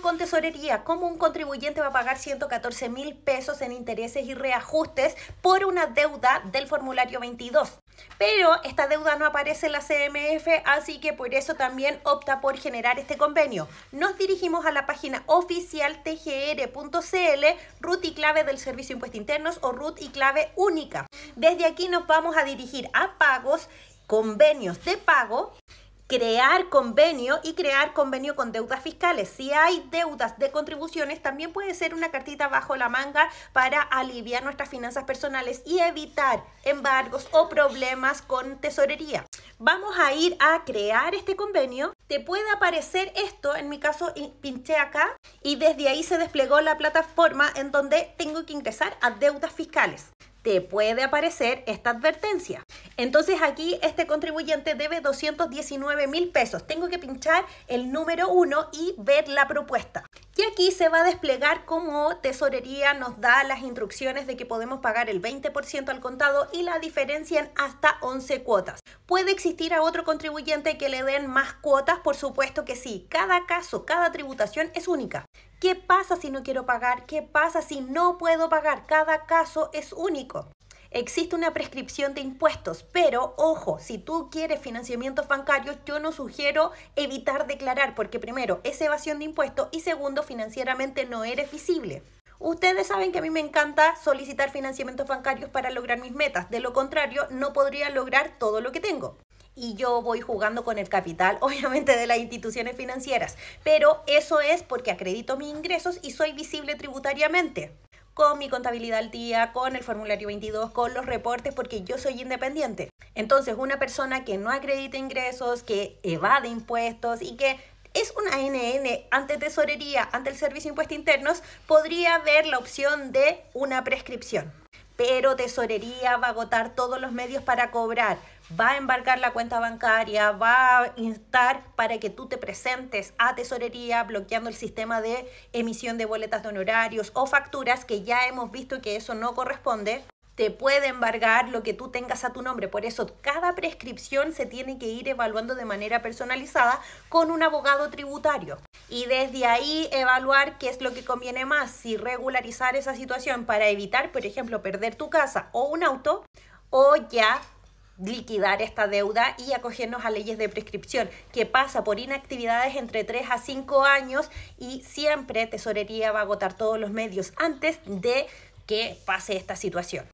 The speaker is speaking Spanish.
con tesorería, como un contribuyente va a pagar 114 mil pesos en intereses y reajustes por una deuda del formulario 22. Pero esta deuda no aparece en la CMF, así que por eso también opta por generar este convenio. Nos dirigimos a la página oficial tgr.cl, RUT y clave del Servicio de Impuestos Internos o RUT y clave única. Desde aquí nos vamos a dirigir a pagos, convenios de pago crear convenio y crear convenio con deudas fiscales. Si hay deudas de contribuciones, también puede ser una cartita bajo la manga para aliviar nuestras finanzas personales y evitar embargos o problemas con tesorería. Vamos a ir a crear este convenio. Te puede aparecer esto, en mi caso pinché acá y desde ahí se desplegó la plataforma en donde tengo que ingresar a deudas fiscales te puede aparecer esta advertencia. Entonces aquí este contribuyente debe 219 mil pesos. Tengo que pinchar el número 1 y ver la propuesta. Y aquí se va a desplegar cómo tesorería nos da las instrucciones de que podemos pagar el 20% al contado y la diferencia en hasta 11 cuotas. ¿Puede existir a otro contribuyente que le den más cuotas? Por supuesto que sí. Cada caso, cada tributación es única. ¿Qué pasa si no quiero pagar? ¿Qué pasa si no puedo pagar? Cada caso es único. Existe una prescripción de impuestos, pero ojo, si tú quieres financiamientos bancarios, yo no sugiero evitar declarar, porque primero es evasión de impuestos y segundo, financieramente no eres visible. Ustedes saben que a mí me encanta solicitar financiamientos bancarios para lograr mis metas, de lo contrario no podría lograr todo lo que tengo y yo voy jugando con el capital, obviamente, de las instituciones financieras. Pero eso es porque acredito mis ingresos y soy visible tributariamente con mi contabilidad al día, con el formulario 22, con los reportes, porque yo soy independiente. Entonces, una persona que no acredita ingresos, que evade impuestos y que es una NN ante tesorería, ante el Servicio de Impuestos Internos, podría ver la opción de una prescripción pero tesorería va a agotar todos los medios para cobrar, va a embarcar la cuenta bancaria, va a instar para que tú te presentes a tesorería bloqueando el sistema de emisión de boletas de honorarios o facturas que ya hemos visto que eso no corresponde te puede embargar lo que tú tengas a tu nombre. Por eso cada prescripción se tiene que ir evaluando de manera personalizada con un abogado tributario y desde ahí evaluar qué es lo que conviene más, si regularizar esa situación para evitar, por ejemplo, perder tu casa o un auto, o ya liquidar esta deuda y acogernos a leyes de prescripción, que pasa por inactividades entre 3 a 5 años y siempre tesorería va a agotar todos los medios antes de que pase esta situación.